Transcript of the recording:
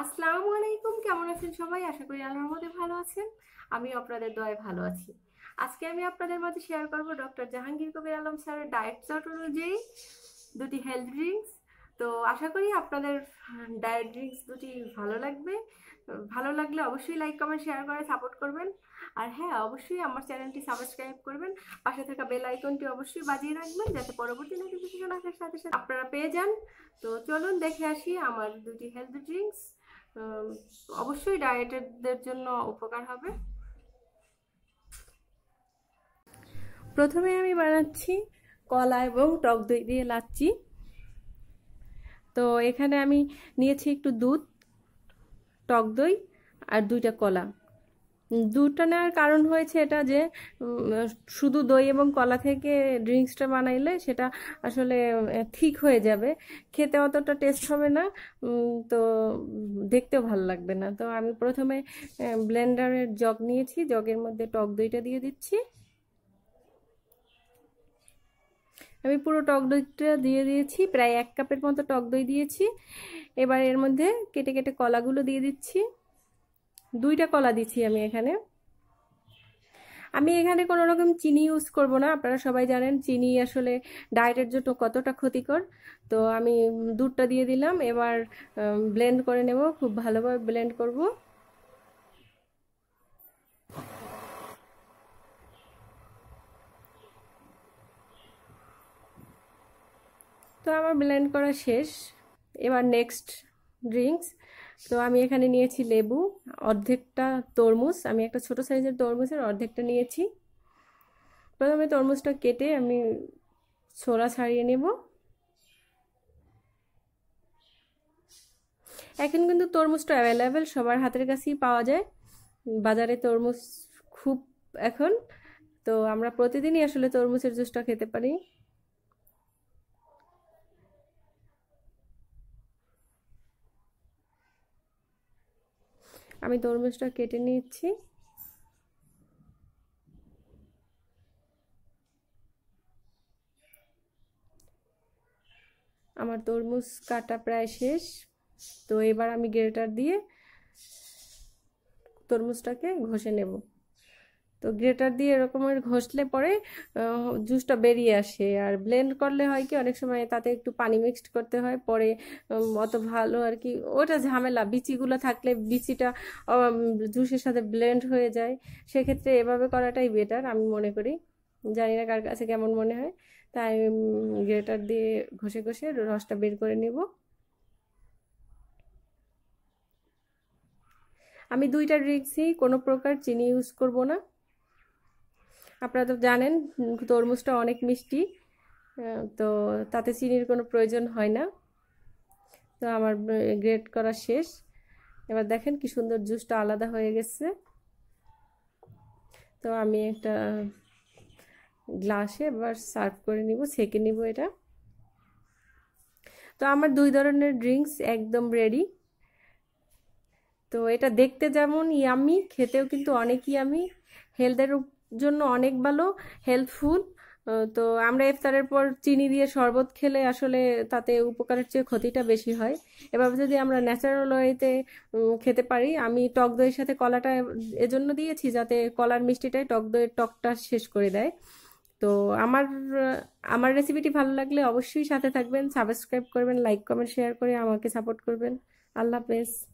আসসালামু আলাইকুম কেমন আছেন সবাই আশা করি আল্লাহর মধ্যে ভালো আছেন আমি আপনাদের দয়ে ভালো আছি আজকে আমি আপনাদের মাঝে শেয়ার করব ডক্টর জাহাঙ্গীর কবির আলম স্যারের ডায়েট চার্ট অনুযায়ী দুটি হেলথ ড্রিঙ্কস তো আশা করি আপনাদের ডায়েট ড্রিঙ্কস দুটি ভালো লাগবে ভালো লাগলে অবশ্যই লাইক কমেন্ট শেয়ার করে সাপোর্ট করবেন আর হ্যাঁ অবশ্যই আমার চ্যানেলটি সাবস্ক্রাইব করবেন পাশে থাকা বেল আইকনটি অবশ্যই বাজিয়ে রাখবেন যাতে পরবর্তী নোটিফিকেশন আসার সাথে সাথে আপনারা পেয়ে যান তো চলুন দেখে আসি আমার দুটি হেলথ ড্রিঙ্কস অবশ্যই ডায়েটেরদের জন্য উপকার হবে প্রথমে আমি বানাচ্ছি কলা এবং টক দই দিয়ে লাচ্ছি তো এখানে আমি নিয়েছি একটু দুধ টক দই আর দুইটা কলা দুধটা নেওয়ার কারণ হয়েছে এটা যে শুধু দই এবং কলা থেকে ড্রিঙ্কসটা বানাইলে সেটা আসলে ঠিক হয়ে যাবে খেতে অতটা টেস্ট হবে না তো দেখতে ভাল লাগবে না তো আমি প্রথমে ব্লেন্ডারের জগ নিয়েছি জগের মধ্যে টক দইটা দিয়ে দিচ্ছি আমি পুরো টক দইটা দিয়ে দিয়েছি প্রায় এক কাপের মতো টক দই দিয়েছি এবার এর মধ্যে কেটে কেটে কলাগুলো দিয়ে দিচ্ছি দুইটা কলা দিচ্ছি আমি এখানে আমি এখানে কোনো রকম চিনি ইউজ করব না আপনারা সবাই জানেন চিনি আসলে ডায়েটের জন্য কতটা ক্ষতিকর তো আমি দুধটা দিয়ে দিলাম এবার ব্লেন্ড করে নেব খুব ভালোভাবে ব্লেন্ড করব তো আমার ব্লেন্ড করা শেষ এবার নেক্সট ড্রিঙ্কস তো আমি এখানে নিয়েছি লেবু অর্ধেকটা তরমুজ আমি একটা ছোট সাইজের তরমুজের অর্ধেকটা নিয়েছি প্রথমে তরমুজটা কেটে আমি ছোলা ছাড়িয়ে নেব এখন কিন্তু তরমুজটা অ্যাভেলেবেল সবার হাতের কাছেই পাওয়া যায় বাজারে তরমুজ খুব এখন তো আমরা প্রতিদিনই আসলে তরমুজের জুসটা খেতে পারি আমি তরমুজটা কেটে নিচ্ছি আমার তরমুজ কাটা প্রায় শেষ তো এবার আমি গ্রেটার দিয়ে তরমুজটাকে ঘষে নেব তো গ্রেটার দিয়ে এরকমের ঘষলে পরে জুসটা বেরিয়ে আসে আর ব্লেন্ড করলে হয় কি অনেক সময় তাতে একটু পানি মিক্সড করতে হয় পরে অত ভালো আর কি ওটা ঝামেলা বিচিগুলো থাকলে বিচিটা জুসের সাথে ব্লেন্ড হয়ে যায় সেক্ষেত্রে এভাবে করাটাই বেটার আমি মনে করি জানি না কার কাছে কেমন মনে হয় তাই গ্রেটার দিয়ে ঘষে ঘষে রসটা বের করে নেব আমি দুইটা ড্রিঙ্কসই কোনো প্রকার চিনি ইউজ করব না আপনারা তো জানেন তরমুজটা অনেক মিষ্টি তো তাতে চিনির কোনো প্রয়োজন হয় না তো আমার গ্রেড করা শেষ এবার দেখেন কি সুন্দর জুসটা আলাদা হয়ে গেছে তো আমি একটা গ্লাসে এবার সার্ভ করে নিব সেঁকে নিব এটা তো আমার দুই ধরনের ড্রিঙ্কস একদম রেডি তো এটা দেখতে যেমন ইয়ামি খেতেও কিন্তু অনেক ইয়ামি হেলথের জন্য অনেক ভালো হেল্পফুল তো আমরা ইফতারের পর চিনি দিয়ে শরবত খেলে আসলে তাতে উপকারের চেয়ে ক্ষতিটা বেশি হয় এভাবে যদি আমরা ন্যাচারাল ওয়েতে খেতে পারি আমি টক দইয়ের সাথে কলাটা এজন্য দিয়েছি যাতে কলার মিষ্টিটাই টক দইয়ের টকটা শেষ করে দেয় তো আমার আমার রেসিপিটি ভালো লাগলে অবশ্যই সাথে থাকবেন সাবস্ক্রাইব করবেন লাইক কমেন্ট শেয়ার করে আমাকে সাপোর্ট করবেন আল্লাহ হাফেজ